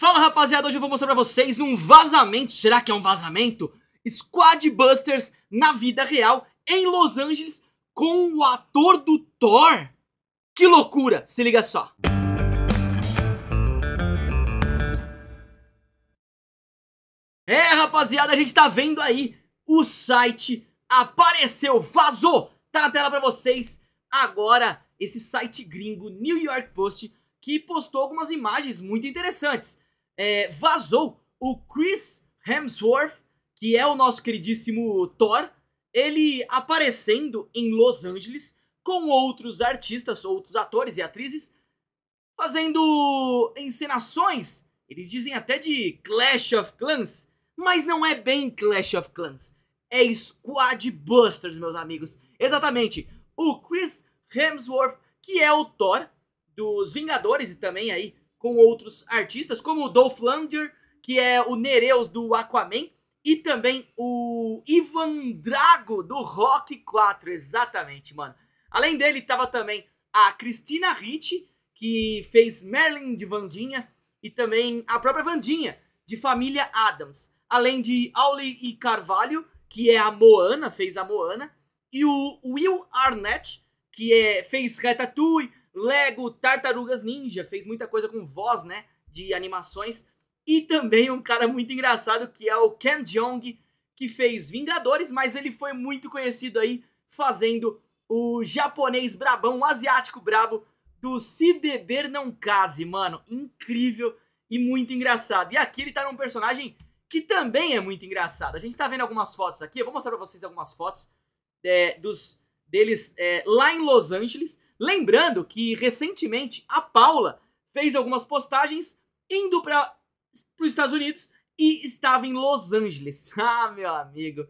Fala rapaziada, hoje eu vou mostrar pra vocês um vazamento, será que é um vazamento? Squad Busters na vida real em Los Angeles com o ator do Thor? Que loucura, se liga só. É rapaziada, a gente tá vendo aí, o site apareceu, vazou, tá na tela pra vocês agora esse site gringo New York Post que postou algumas imagens muito interessantes é, vazou o Chris Hemsworth, que é o nosso queridíssimo Thor, ele aparecendo em Los Angeles com outros artistas, outros atores e atrizes, fazendo encenações, eles dizem até de Clash of Clans, mas não é bem Clash of Clans, é Squad Busters, meus amigos. Exatamente, o Chris Hemsworth, que é o Thor dos Vingadores e também aí com outros artistas, como o Dolph Lundgren, que é o Nereus do Aquaman, e também o Ivan Drago do Rock 4, exatamente, mano. Além dele, tava também a Cristina Ricci, que fez Merlin de Vandinha, e também a própria Vandinha, de Família Adams. Além de Auli e Carvalho, que é a Moana, fez a Moana, e o Will Arnett, que é, fez Ratatouille, Lego Tartarugas Ninja, fez muita coisa com voz, né, de animações. E também um cara muito engraçado que é o Ken Jeong, que fez Vingadores, mas ele foi muito conhecido aí fazendo o japonês brabão, o asiático brabo do Se Beber Não Case, mano. Incrível e muito engraçado. E aqui ele tá num personagem que também é muito engraçado. A gente tá vendo algumas fotos aqui, eu vou mostrar pra vocês algumas fotos é, dos deles é, lá em Los Angeles. Lembrando que recentemente a Paula fez algumas postagens indo para os Estados Unidos e estava em Los Angeles. Ah, meu amigo,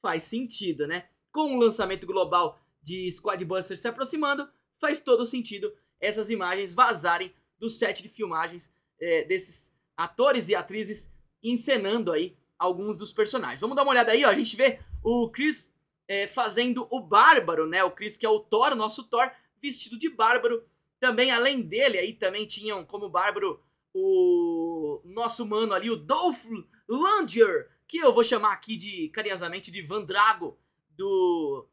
faz sentido, né? Com o lançamento global de Squadbusters se aproximando, faz todo sentido essas imagens vazarem do set de filmagens é, desses atores e atrizes encenando aí alguns dos personagens. Vamos dar uma olhada aí, ó. A gente vê o Chris é, fazendo o Bárbaro, né? O Chris que é o Thor, o nosso Thor, vestido de bárbaro. Também, além dele, aí também tinham como bárbaro o nosso mano ali, o Dolph Langer, que eu vou chamar aqui de carinhosamente de Vandrago, do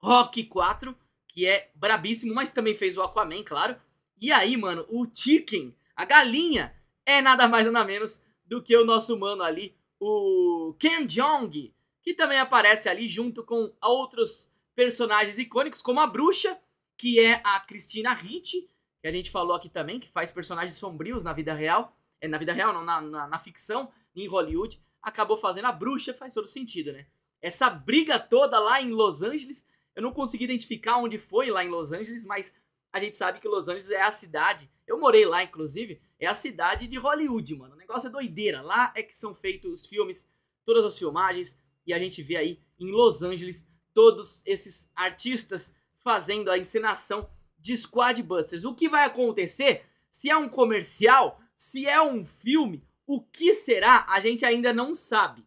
Rock 4, que é brabíssimo, mas também fez o Aquaman, claro. E aí, mano, o Chicken, a galinha, é nada mais nada menos do que o nosso mano ali, o Ken Jong, que também aparece ali junto com outros personagens icônicos, como a bruxa que é a Cristina Ricci, que a gente falou aqui também, que faz personagens sombrios na vida real, é, na vida real, não, na, na, na ficção, em Hollywood, acabou fazendo a bruxa, faz todo sentido, né? Essa briga toda lá em Los Angeles, eu não consegui identificar onde foi lá em Los Angeles, mas a gente sabe que Los Angeles é a cidade, eu morei lá inclusive, é a cidade de Hollywood, mano. O negócio é doideira, lá é que são feitos os filmes, todas as filmagens, e a gente vê aí em Los Angeles todos esses artistas fazendo a encenação de Squadbusters. O que vai acontecer? Se é um comercial, se é um filme, o que será? A gente ainda não sabe.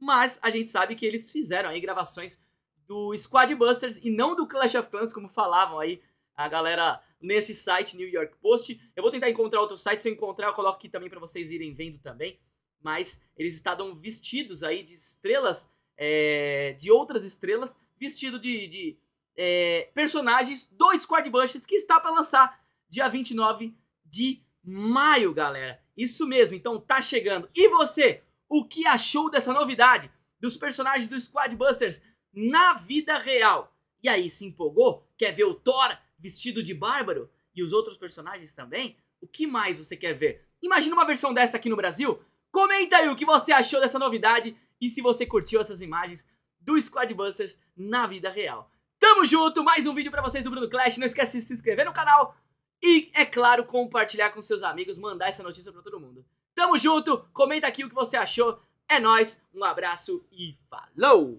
Mas a gente sabe que eles fizeram aí gravações do Squadbusters e não do Clash of Clans, como falavam aí a galera nesse site New York Post. Eu vou tentar encontrar outro site, se eu encontrar eu coloco aqui também para vocês irem vendo também. Mas eles estavam vestidos aí de estrelas, é, de outras estrelas, vestido de, de é, personagens do Squad que está para lançar dia 29 de maio, galera. Isso mesmo, então tá chegando. E você, o que achou dessa novidade dos personagens do Squad Busters na vida real? E aí, se empolgou? Quer ver o Thor vestido de bárbaro? E os outros personagens também? O que mais você quer ver? Imagina uma versão dessa aqui no Brasil? Comenta aí o que você achou dessa novidade e se você curtiu essas imagens do Squad Busters na vida real. Tamo junto, mais um vídeo pra vocês do Bruno Clash. Não esquece de se inscrever no canal e, é claro, compartilhar com seus amigos, mandar essa notícia pra todo mundo. Tamo junto, comenta aqui o que você achou. É nóis, um abraço e falou!